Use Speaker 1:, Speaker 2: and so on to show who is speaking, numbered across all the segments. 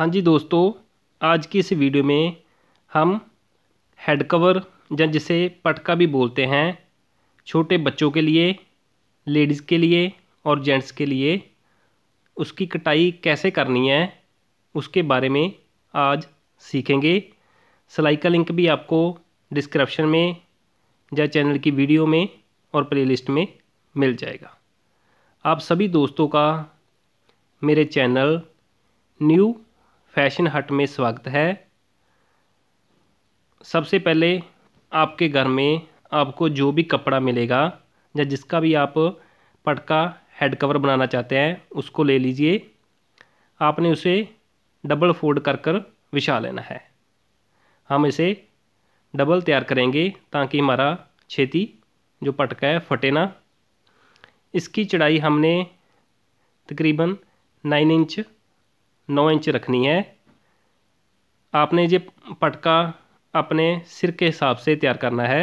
Speaker 1: हाँ जी दोस्तों आज की इस वीडियो में हम हेड कवर या जिसे पटका भी बोलते हैं छोटे बच्चों के लिए लेडीज़ के लिए और जेंट्स के लिए उसकी कटाई कैसे करनी है उसके बारे में आज सीखेंगे सिलाई का लिंक भी आपको डिस्क्रिप्शन में या चैनल की वीडियो में और प्लेलिस्ट में मिल जाएगा आप सभी दोस्तों का मेरे चैनल न्यू फैशन हट में स्वागत है सबसे पहले आपके घर में आपको जो भी कपड़ा मिलेगा या जिसका भी आप पटका हेड कवर बनाना चाहते हैं उसको ले लीजिए आपने उसे डबल फोल्ड कर कर विछा लेना है हम इसे डबल तैयार करेंगे ताकि हमारा छेती जो पटका है फटे ना इसकी चढ़ाई हमने तकरीबन नाइन इंच नौ इंच रखनी है आपने ये पटका अपने सिर के हिसाब से तैयार करना है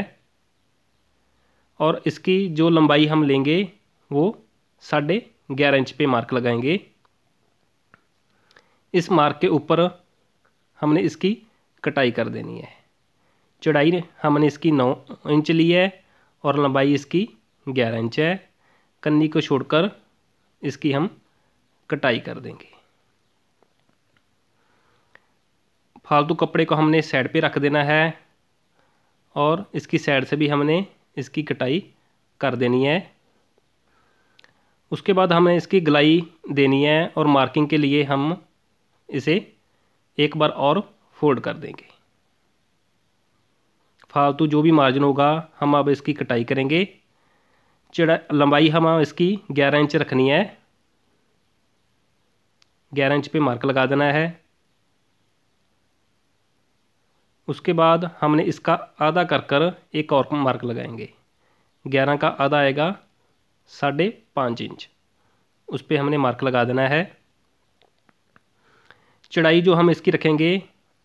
Speaker 1: और इसकी जो लंबाई हम लेंगे वो साढ़े ग्यारह इंच पे मार्क लगाएंगे इस मार्क के ऊपर हमने इसकी कटाई कर देनी है चौड़ाई हमने इसकी नौ इंच ली है और लंबाई इसकी ग्यारह इंच है कन्नी को छोड़कर इसकी हम कटाई कर देंगे फालतू कपड़े को हमने साइड पे रख देना है और इसकी साइड से भी हमने इसकी कटाई कर देनी है उसके बाद हमें इसकी गलाई देनी है और मार्किंग के लिए हम इसे एक बार और फोल्ड कर देंगे फालतू जो भी मार्जिन होगा हम अब इसकी कटाई करेंगे चढ़ा लंबाई हम इसकी ग्यारह इंच रखनी है ग्यारह इंच पे मार्क लगा देना है उसके बाद हमने इसका आधा कर कर एक और मार्क लगाएंगे ग्यारह का आधा आएगा साढ़े पाँच इंच उस पर हमने मार्क लगा देना है चढ़ाई जो हम इसकी रखेंगे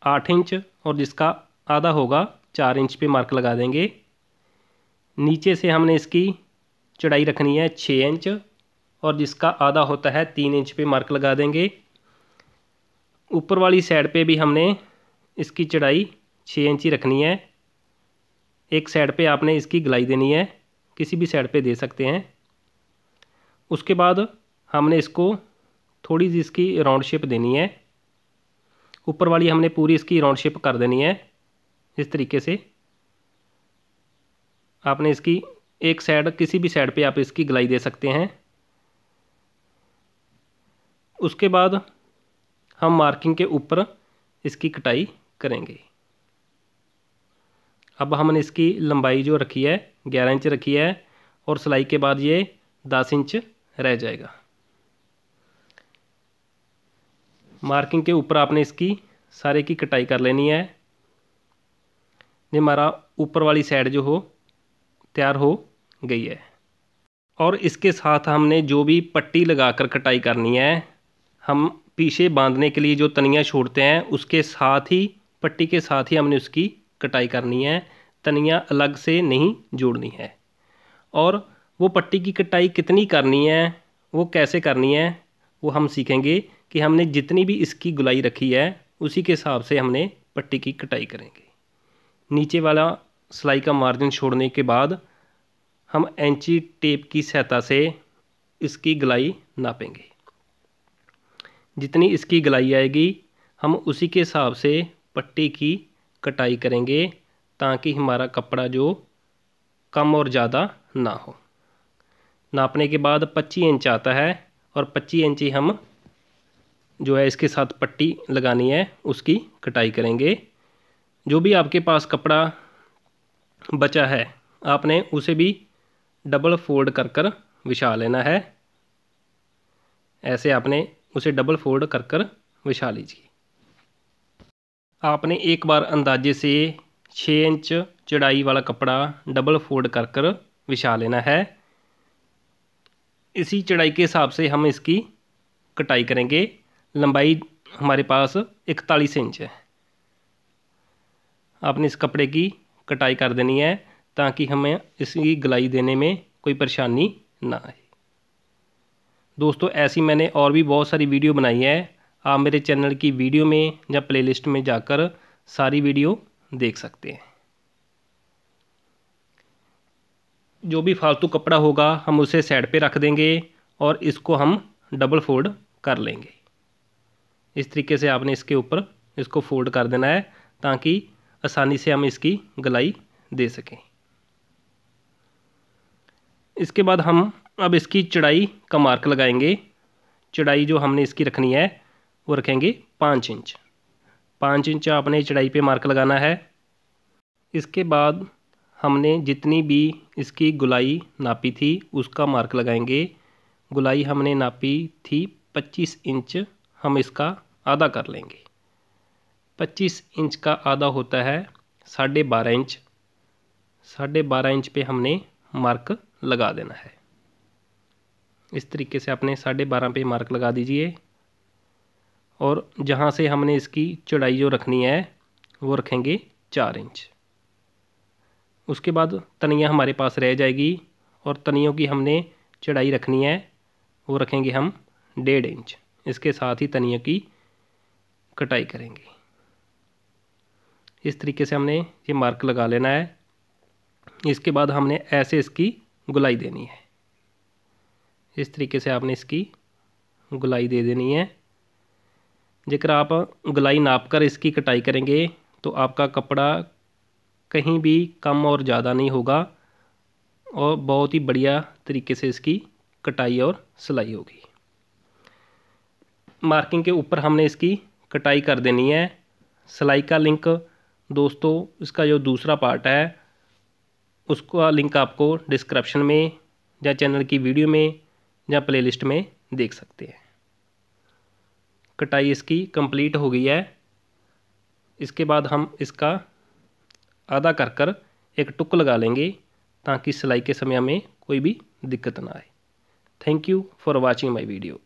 Speaker 1: आठ इंच और जिसका आधा होगा चार इंच पे मार्क लगा देंगे नीचे से हमने इसकी चढ़ाई रखनी है छः इंच और जिसका आधा होता है तीन इंच पे मार्क लगा देंगे ऊपर वाली साइड पे भी हमने इसकी चढ़ाई छः इंची रखनी है एक साइड पे आपने इसकी गलाई देनी है किसी भी साइड पे दे सकते हैं उसके बाद हमने इसको थोड़ी सी इसकी राउंड शेप देनी है ऊपर वाली हमने पूरी इसकी राउंड शेप कर देनी है इस तरीके से आपने इसकी एक साइड किसी भी साइड पे आप इसकी गलाई दे सकते हैं उसके बाद हम मार्किंग के ऊपर इसकी कटाई करेंगे अब हमने इसकी लंबाई जो रखी है ग्यारह इंच रखी है और सिलाई के बाद ये दस इंच रह जाएगा मार्किंग के ऊपर आपने इसकी सारे की कटाई कर लेनी है ये हमारा ऊपर वाली साइड जो हो तैयार हो गई है और इसके साथ हमने जो भी पट्टी लगाकर कटाई करनी है हम पीछे बांधने के लिए जो तनिया छोड़ते हैं उसके साथ ही पट्टी के साथ ही हमने उसकी कटाई करनी है तनिया अलग से नहीं जोड़नी है और वो पट्टी की कटाई कितनी करनी है वो कैसे करनी है वो हम सीखेंगे कि हमने जितनी भी इसकी गुलाई रखी है उसी के हिसाब से हमने पट्टी की कटाई करेंगे नीचे वाला सिलाई का मार्जिन छोड़ने के बाद हम एंची टेप की सहायता से इसकी गलाई नापेंगे जितनी इसकी गलाई आएगी हम उसी के हिसाब से पट्टी की कटाई करेंगे ताकि हमारा कपड़ा जो कम और ज़्यादा ना हो नापने के बाद 25 इंच आता है और 25 इंच ही हम जो है इसके साथ पट्टी लगानी है उसकी कटाई करेंगे जो भी आपके पास कपड़ा बचा है आपने उसे भी डबल फोल्ड कर कर विछा लेना है ऐसे आपने उसे डबल फोल्ड कर कर विछा लीजिए आपने एक बार अंदाजे से छः इंच चढ़ाई वाला कपड़ा डबल फोल्ड कर कर बिछा लेना है इसी चढ़ाई के हिसाब से हम इसकी कटाई करेंगे लंबाई हमारे पास इकतालीस इंच है आपने इस कपड़े की कटाई कर देनी है ताकि हमें इसकी गलाई देने में कोई परेशानी ना आए दोस्तों ऐसी मैंने और भी बहुत सारी वीडियो बनाई है आप मेरे चैनल की वीडियो में या प्लेलिस्ट में जाकर सारी वीडियो देख सकते हैं जो भी फालतू कपड़ा होगा हम उसे साइड पे रख देंगे और इसको हम डबल फोल्ड कर लेंगे इस तरीके से आपने इसके ऊपर इसको फोल्ड कर देना है ताकि आसानी से हम इसकी गलाई दे सकें इसके बाद हम अब इसकी चढ़ाई का मार्क लगाएंगे चढ़ाई जो हमने इसकी रखनी है वो रखेंगे पाँच इंच पाँच इंच आपने चढ़ाई पे मार्क लगाना है इसके बाद हमने जितनी भी इसकी गुलाई नापी थी उसका मार्क लगाएंगे गुलाई हमने नापी थी पच्चीस इंच हम इसका आधा कर लेंगे पच्चीस इंच का आधा होता है साढ़े बारह इंच साढ़े बारह इंच पे हमने मार्क लगा देना है इस तरीके से आपने साढ़े बारह पे मार्क लगा दीजिए और जहाँ से हमने इसकी चौड़ाई जो रखनी है वो रखेंगे चार इंच उसके बाद तनिया हमारे पास रह जाएगी और तनियों की हमने चढ़ाई रखनी है वो रखेंगे हम डेढ़ इंच इसके साथ ही तनियों की कटाई करेंगे इस तरीके से हमने ये मार्क लगा लेना है इसके बाद हमने ऐसे इसकी गुलाई देनी है इस तरीके से आपने इसकी गुलाई दे देनी है जेकर आप गलाई नाप कर इसकी कटाई करेंगे तो आपका कपड़ा कहीं भी कम और ज़्यादा नहीं होगा और बहुत ही बढ़िया तरीके से इसकी कटाई और सिलाई होगी मार्किंग के ऊपर हमने इसकी कटाई कर देनी है सिलाई का लिंक दोस्तों इसका जो दूसरा पार्ट है उसका लिंक आपको डिस्क्रिप्शन में या चैनल की वीडियो में या प्लेलिस्ट में देख सकते हैं कटाई इसकी कंप्लीट हो गई है इसके बाद हम इसका आधा कर कर एक टुक लगा लेंगे ताकि सिलाई के समय में कोई भी दिक्कत ना आए thank you for watching my video